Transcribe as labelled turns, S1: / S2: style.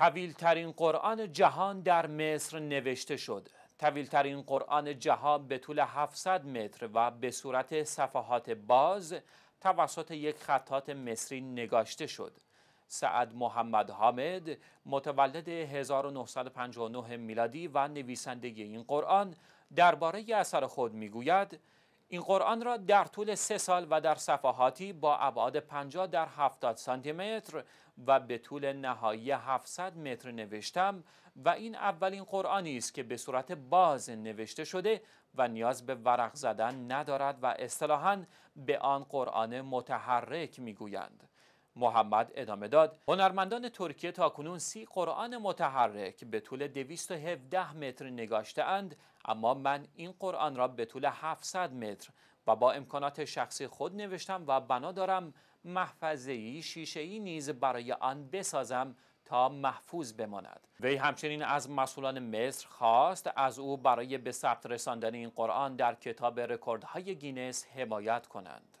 S1: طویل ترین قرآن جهان در مصر نوشته شد طویل ترین قرآن جهان به طول 700 متر و به صورت صفحات باز توسط یک خطات مصری نگاشته شد سعد محمد حامد متولد 1959 میلادی و نویسنده این قرآن درباره اثر خود میگوید این قرآن را در طول سه سال و در صفحاتی با ابعاد 50 در 70 سانتی متر و به طول نهایی 700 متر نوشتم و این اولین قرآنی است که به صورت باز نوشته شده و نیاز به ورق زدن ندارد و اصطلاحا به آن قرآن متحرک میگویند محمد ادامه داد هنرمندان ترکیه تا کنون سی قرآن متحرک به طول 217 متر نگاشته اند اما من این قرآن را به طول 700 متر و با امکانات شخصی خود نوشتم و بنا دارم محفظه‌ای شیشه‌ای نیز برای آن بسازم تا محفوظ بماند وی همچنین از مسئولان مصر خواست از او برای به ثبت رساندن این قرآن در کتاب رکوردهای گینس حمایت کنند